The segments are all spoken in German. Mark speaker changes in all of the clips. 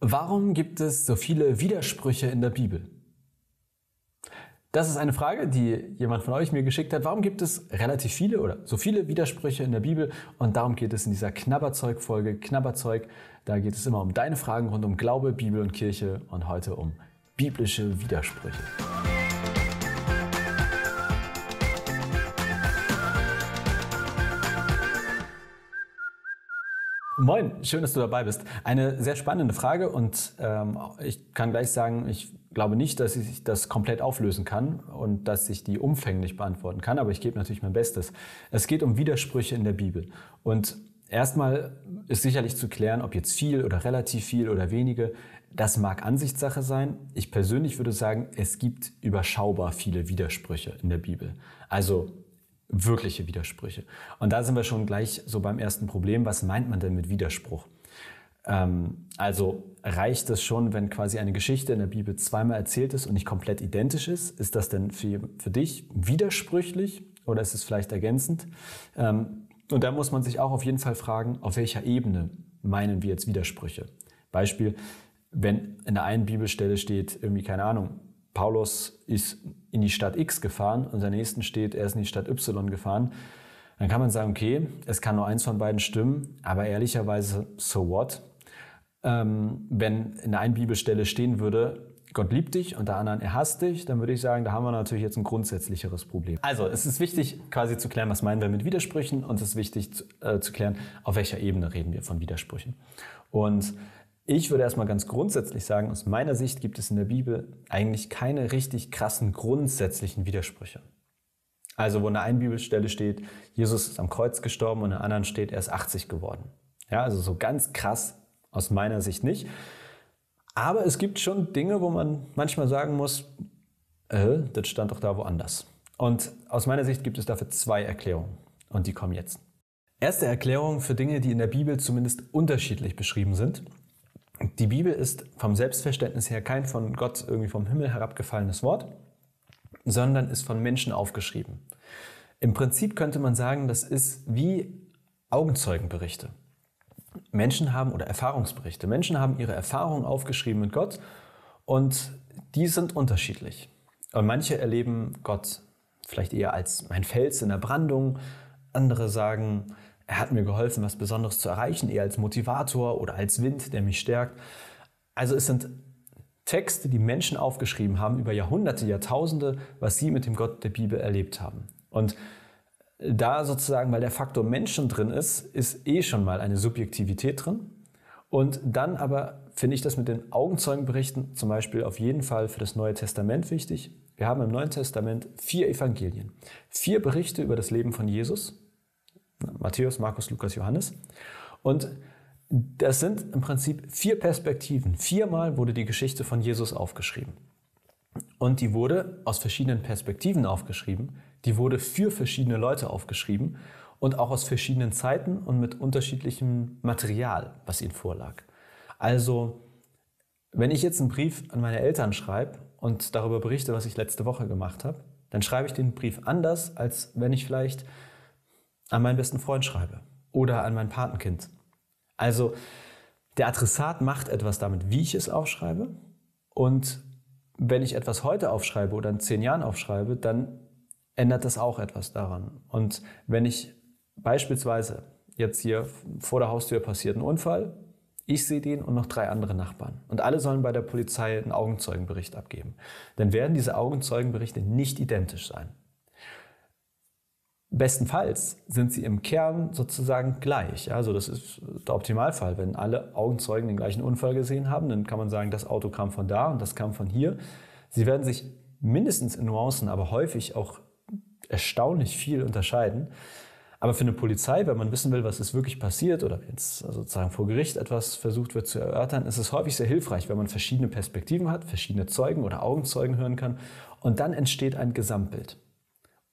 Speaker 1: Warum gibt es so viele Widersprüche in der Bibel? Das ist eine Frage, die jemand von euch mir geschickt hat. Warum gibt es relativ viele oder so viele Widersprüche in der Bibel? Und darum geht es in dieser Knabberzeug-Folge. Knabberzeug, da geht es immer um deine Fragen rund um Glaube, Bibel und Kirche und heute um biblische Widersprüche. Moin, schön, dass du dabei bist. Eine sehr spannende Frage und ähm, ich kann gleich sagen, ich glaube nicht, dass ich das komplett auflösen kann und dass ich die umfänglich beantworten kann, aber ich gebe natürlich mein Bestes. Es geht um Widersprüche in der Bibel und Erstmal ist sicherlich zu klären, ob jetzt viel oder relativ viel oder wenige. Das mag Ansichtssache sein. Ich persönlich würde sagen, es gibt überschaubar viele Widersprüche in der Bibel. Also wirkliche Widersprüche. Und da sind wir schon gleich so beim ersten Problem. Was meint man denn mit Widerspruch? Ähm, also reicht es schon, wenn quasi eine Geschichte in der Bibel zweimal erzählt ist und nicht komplett identisch ist? Ist das denn für, für dich widersprüchlich oder ist es vielleicht ergänzend? Ähm, und da muss man sich auch auf jeden Fall fragen, auf welcher Ebene meinen wir jetzt Widersprüche? Beispiel, wenn in der einen Bibelstelle steht irgendwie, keine Ahnung, Paulus ist in die Stadt X gefahren und der nächsten steht, er ist in die Stadt Y gefahren, dann kann man sagen, okay, es kann nur eins von beiden stimmen, aber ehrlicherweise, so what? Ähm, wenn in der einen Bibelstelle stehen würde, Gott liebt dich und der anderen er hasst dich, dann würde ich sagen, da haben wir natürlich jetzt ein grundsätzlicheres Problem. Also es ist wichtig quasi zu klären, was meinen wir mit Widersprüchen und es ist wichtig zu, äh, zu klären, auf welcher Ebene reden wir von Widersprüchen. Und ich würde erstmal ganz grundsätzlich sagen, aus meiner Sicht gibt es in der Bibel eigentlich keine richtig krassen grundsätzlichen Widersprüche. Also wo in der einen Bibelstelle steht, Jesus ist am Kreuz gestorben und in der anderen steht, er ist 80 geworden. Ja, also so ganz krass aus meiner Sicht nicht. Aber es gibt schon Dinge, wo man manchmal sagen muss, äh, das stand doch da woanders. Und aus meiner Sicht gibt es dafür zwei Erklärungen. Und die kommen jetzt. Erste Erklärung für Dinge, die in der Bibel zumindest unterschiedlich beschrieben sind die Bibel ist vom Selbstverständnis her kein von Gott irgendwie vom Himmel herabgefallenes Wort, sondern ist von Menschen aufgeschrieben. Im Prinzip könnte man sagen, das ist wie Augenzeugenberichte. Menschen haben oder Erfahrungsberichte. Menschen haben ihre Erfahrungen aufgeschrieben mit Gott und die sind unterschiedlich. Und manche erleben Gott vielleicht eher als mein Fels in der Brandung, andere sagen, er hat mir geholfen, was Besonderes zu erreichen, eher als Motivator oder als Wind, der mich stärkt. Also es sind Texte, die Menschen aufgeschrieben haben über Jahrhunderte, Jahrtausende, was sie mit dem Gott der Bibel erlebt haben. Und da sozusagen, weil der Faktor Menschen drin ist, ist eh schon mal eine Subjektivität drin. Und dann aber finde ich das mit den Augenzeugenberichten zum Beispiel auf jeden Fall für das Neue Testament wichtig. Wir haben im Neuen Testament vier Evangelien, vier Berichte über das Leben von Jesus Matthäus, Markus, Lukas, Johannes. Und das sind im Prinzip vier Perspektiven. Viermal wurde die Geschichte von Jesus aufgeschrieben. Und die wurde aus verschiedenen Perspektiven aufgeschrieben. Die wurde für verschiedene Leute aufgeschrieben und auch aus verschiedenen Zeiten und mit unterschiedlichem Material, was ihnen vorlag. Also, wenn ich jetzt einen Brief an meine Eltern schreibe und darüber berichte, was ich letzte Woche gemacht habe, dann schreibe ich den Brief anders, als wenn ich vielleicht an meinen besten Freund schreibe oder an mein Patenkind. Also der Adressat macht etwas damit, wie ich es aufschreibe. Und wenn ich etwas heute aufschreibe oder in zehn Jahren aufschreibe, dann ändert das auch etwas daran. Und wenn ich beispielsweise jetzt hier vor der Haustür passiert ein Unfall, ich sehe den und noch drei andere Nachbarn. Und alle sollen bei der Polizei einen Augenzeugenbericht abgeben. Dann werden diese Augenzeugenberichte nicht identisch sein. Bestenfalls sind sie im Kern sozusagen gleich. Also das ist der Optimalfall. Wenn alle Augenzeugen den gleichen Unfall gesehen haben, dann kann man sagen, das Auto kam von da und das kam von hier. Sie werden sich mindestens in Nuancen, aber häufig auch erstaunlich viel unterscheiden. Aber für eine Polizei, wenn man wissen will, was ist wirklich passiert oder wenn es sozusagen vor Gericht etwas versucht wird zu erörtern, ist es häufig sehr hilfreich, wenn man verschiedene Perspektiven hat, verschiedene Zeugen oder Augenzeugen hören kann und dann entsteht ein Gesamtbild.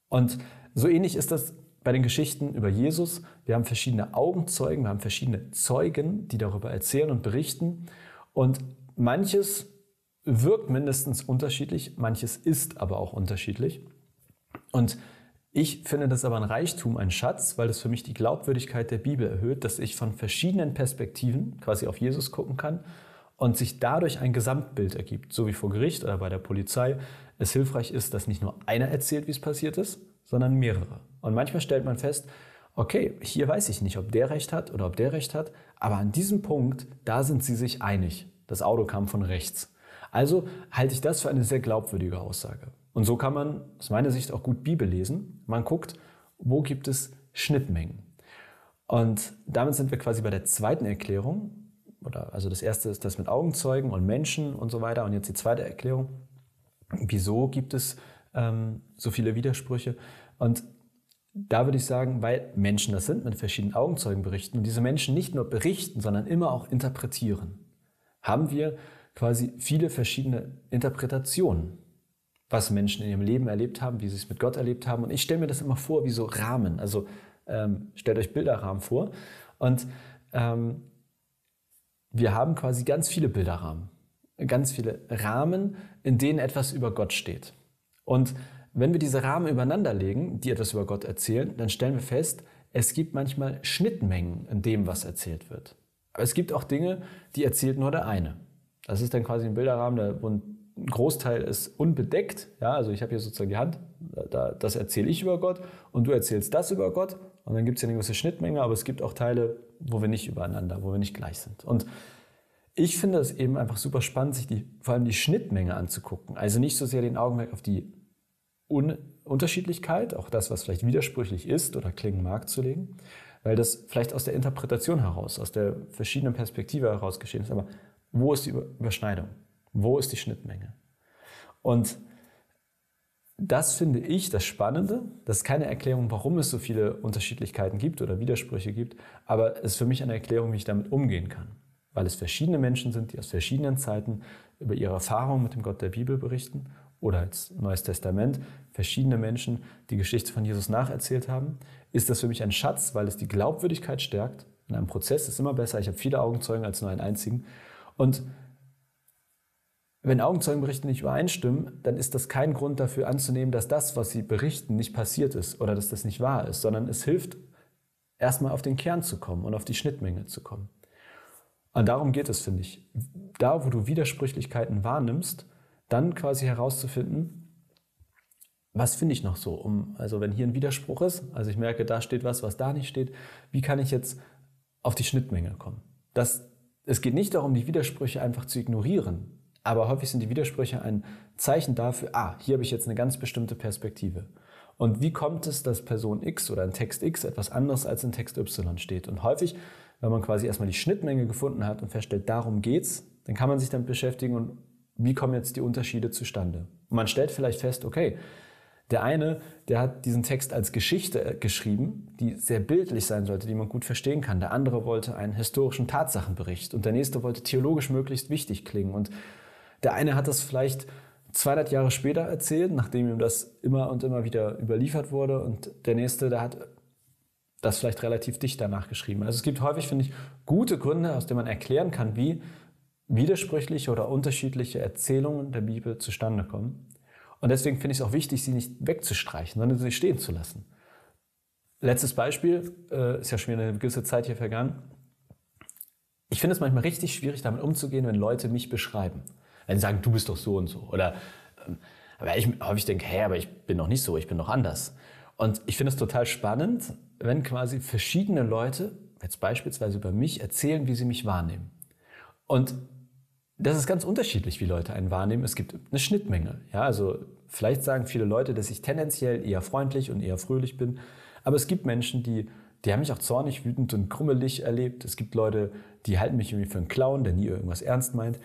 Speaker 1: Und so ähnlich ist das bei den Geschichten über Jesus. Wir haben verschiedene Augenzeugen, wir haben verschiedene Zeugen, die darüber erzählen und berichten. Und manches wirkt mindestens unterschiedlich, manches ist aber auch unterschiedlich. Und ich finde das aber ein Reichtum, ein Schatz, weil das für mich die Glaubwürdigkeit der Bibel erhöht, dass ich von verschiedenen Perspektiven quasi auf Jesus gucken kann und sich dadurch ein Gesamtbild ergibt, so wie vor Gericht oder bei der Polizei es hilfreich ist, dass nicht nur einer erzählt, wie es passiert ist, sondern mehrere. Und manchmal stellt man fest, okay, hier weiß ich nicht, ob der recht hat oder ob der recht hat, aber an diesem Punkt, da sind sie sich einig. Das Auto kam von rechts. Also halte ich das für eine sehr glaubwürdige Aussage. Und so kann man aus meiner Sicht auch gut Bibel lesen. Man guckt, wo gibt es Schnittmengen. Und damit sind wir quasi bei der zweiten Erklärung. Oder also das erste ist das mit Augenzeugen und Menschen und so weiter. Und jetzt die zweite Erklärung. Wieso gibt es ähm, so viele Widersprüche. Und da würde ich sagen, weil Menschen das sind, mit verschiedenen Augenzeugen berichten und diese Menschen nicht nur berichten, sondern immer auch interpretieren, haben wir quasi viele verschiedene Interpretationen, was Menschen in ihrem Leben erlebt haben, wie sie es mit Gott erlebt haben. Und ich stelle mir das immer vor wie so Rahmen. Also ähm, stellt euch Bilderrahmen vor. Und ähm, wir haben quasi ganz viele Bilderrahmen, ganz viele Rahmen, in denen etwas über Gott steht. Und wenn wir diese Rahmen übereinander legen, die etwas über Gott erzählen, dann stellen wir fest, es gibt manchmal Schnittmengen in dem, was erzählt wird. Aber es gibt auch Dinge, die erzählt nur der eine. Das ist dann quasi ein Bilderrahmen, der, wo ein Großteil ist unbedeckt. Ja, also ich habe hier sozusagen die Hand, da, das erzähle ich über Gott und du erzählst das über Gott. Und dann gibt es ja eine gewisse Schnittmenge, aber es gibt auch Teile, wo wir nicht übereinander, wo wir nicht gleich sind. Und ich finde es eben einfach super spannend, sich die, vor allem die Schnittmenge anzugucken. Also nicht so sehr den Augenmerk auf die Un Unterschiedlichkeit, auch das, was vielleicht widersprüchlich ist oder klingen mag, zu legen, weil das vielleicht aus der Interpretation heraus, aus der verschiedenen Perspektive heraus geschehen ist. Aber wo ist die Überschneidung? Wo ist die Schnittmenge? Und das finde ich das Spannende. Das ist keine Erklärung, warum es so viele Unterschiedlichkeiten gibt oder Widersprüche gibt, aber es ist für mich eine Erklärung, wie ich damit umgehen kann weil es verschiedene Menschen sind, die aus verschiedenen Zeiten über ihre Erfahrungen mit dem Gott der Bibel berichten oder als Neues Testament verschiedene Menschen die Geschichte von Jesus nacherzählt haben, ist das für mich ein Schatz, weil es die Glaubwürdigkeit stärkt. In einem Prozess ist es immer besser. Ich habe viele Augenzeugen als nur einen einzigen. Und wenn Augenzeugenberichte nicht übereinstimmen, dann ist das kein Grund dafür anzunehmen, dass das, was sie berichten, nicht passiert ist oder dass das nicht wahr ist, sondern es hilft, erstmal auf den Kern zu kommen und auf die Schnittmenge zu kommen. Und ah, Darum geht es, finde ich. Da, wo du Widersprüchlichkeiten wahrnimmst, dann quasi herauszufinden, was finde ich noch so? Um, also wenn hier ein Widerspruch ist, also ich merke, da steht was, was da nicht steht, wie kann ich jetzt auf die Schnittmenge kommen? Das, es geht nicht darum, die Widersprüche einfach zu ignorieren, aber häufig sind die Widersprüche ein Zeichen dafür, ah, hier habe ich jetzt eine ganz bestimmte Perspektive. Und wie kommt es, dass Person X oder ein Text X etwas anderes als in Text Y steht? Und häufig wenn man quasi erstmal die Schnittmenge gefunden hat und feststellt, darum geht's, dann kann man sich damit beschäftigen und wie kommen jetzt die Unterschiede zustande? Und man stellt vielleicht fest, okay, der eine, der hat diesen Text als Geschichte äh, geschrieben, die sehr bildlich sein sollte, die man gut verstehen kann. Der andere wollte einen historischen Tatsachenbericht und der nächste wollte theologisch möglichst wichtig klingen. Und der eine hat das vielleicht 200 Jahre später erzählt, nachdem ihm das immer und immer wieder überliefert wurde. Und der nächste, der hat das vielleicht relativ dicht danach geschrieben. Also es gibt häufig, finde ich, gute Gründe, aus denen man erklären kann, wie widersprüchliche oder unterschiedliche Erzählungen der Bibel zustande kommen. Und deswegen finde ich es auch wichtig, sie nicht wegzustreichen, sondern sie stehen zu lassen. Letztes Beispiel, äh, ist ja schon wieder eine gewisse Zeit hier vergangen. Ich finde es manchmal richtig schwierig, damit umzugehen, wenn Leute mich beschreiben. Wenn sie sagen, du bist doch so und so. Oder, ähm, aber ich häufig denke, hä, aber ich bin noch nicht so, ich bin noch anders. Und ich finde es total spannend, wenn quasi verschiedene Leute, jetzt beispielsweise über mich, erzählen, wie sie mich wahrnehmen. Und das ist ganz unterschiedlich, wie Leute einen wahrnehmen. Es gibt eine Schnittmenge. Ja, also vielleicht sagen viele Leute, dass ich tendenziell eher freundlich und eher fröhlich bin. Aber es gibt Menschen, die, die haben mich auch zornig, wütend und krummelig erlebt. Es gibt Leute, die halten mich irgendwie für einen Clown, der nie irgendwas ernst meint.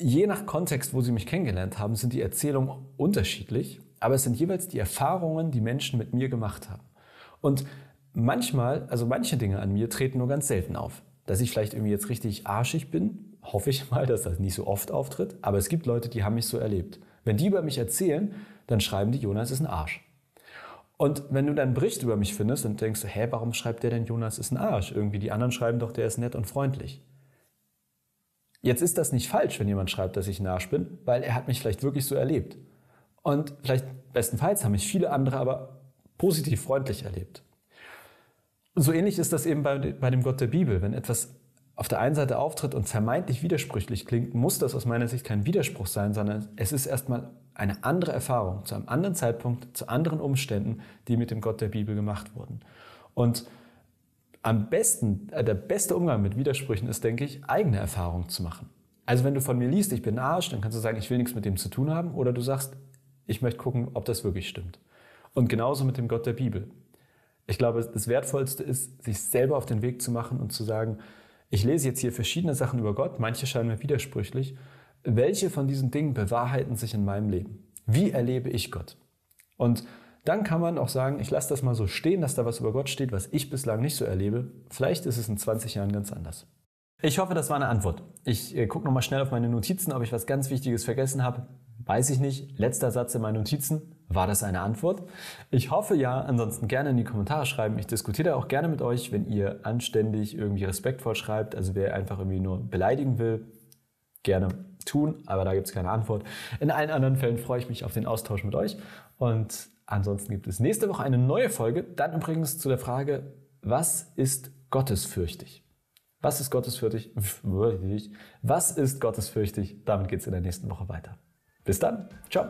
Speaker 1: Je nach Kontext, wo sie mich kennengelernt haben, sind die Erzählungen unterschiedlich. Aber es sind jeweils die Erfahrungen, die Menschen mit mir gemacht haben. Und manchmal, also manche Dinge an mir treten nur ganz selten auf. Dass ich vielleicht irgendwie jetzt richtig arschig bin, hoffe ich mal, dass das nicht so oft auftritt. Aber es gibt Leute, die haben mich so erlebt. Wenn die über mich erzählen, dann schreiben die, Jonas ist ein Arsch. Und wenn du dann einen Bericht über mich findest und denkst, hä, warum schreibt der denn Jonas ist ein Arsch? Irgendwie die anderen schreiben doch, der ist nett und freundlich. Jetzt ist das nicht falsch, wenn jemand schreibt, dass ich ein Arsch bin, weil er hat mich vielleicht wirklich so erlebt. Und vielleicht bestenfalls haben mich viele andere aber positiv freundlich erlebt so ähnlich ist das eben bei, bei dem Gott der Bibel. Wenn etwas auf der einen Seite auftritt und vermeintlich widersprüchlich klingt, muss das aus meiner Sicht kein Widerspruch sein, sondern es ist erstmal eine andere Erfahrung zu einem anderen Zeitpunkt, zu anderen Umständen, die mit dem Gott der Bibel gemacht wurden. Und am besten, äh, der beste Umgang mit Widersprüchen ist, denke ich, eigene Erfahrungen zu machen. Also wenn du von mir liest, ich bin Arsch, dann kannst du sagen, ich will nichts mit dem zu tun haben, oder du sagst, ich möchte gucken, ob das wirklich stimmt. Und genauso mit dem Gott der Bibel. Ich glaube, das Wertvollste ist, sich selber auf den Weg zu machen und zu sagen, ich lese jetzt hier verschiedene Sachen über Gott, manche scheinen mir widersprüchlich. Welche von diesen Dingen bewahrheiten sich in meinem Leben? Wie erlebe ich Gott? Und dann kann man auch sagen, ich lasse das mal so stehen, dass da was über Gott steht, was ich bislang nicht so erlebe. Vielleicht ist es in 20 Jahren ganz anders. Ich hoffe, das war eine Antwort. Ich äh, gucke nochmal schnell auf meine Notizen, ob ich was ganz Wichtiges vergessen habe. Weiß ich nicht. Letzter Satz in meinen Notizen. War das eine Antwort? Ich hoffe ja. Ansonsten gerne in die Kommentare schreiben. Ich diskutiere auch gerne mit euch, wenn ihr anständig irgendwie respektvoll schreibt. Also wer einfach irgendwie nur beleidigen will, gerne tun. Aber da gibt es keine Antwort. In allen anderen Fällen freue ich mich auf den Austausch mit euch. Und ansonsten gibt es nächste Woche eine neue Folge. Dann übrigens zu der Frage, was ist gottesfürchtig? Was ist gottesfürchtig? Was ist gottesfürchtig? Damit geht es in der nächsten Woche weiter. Bis dann. Ciao.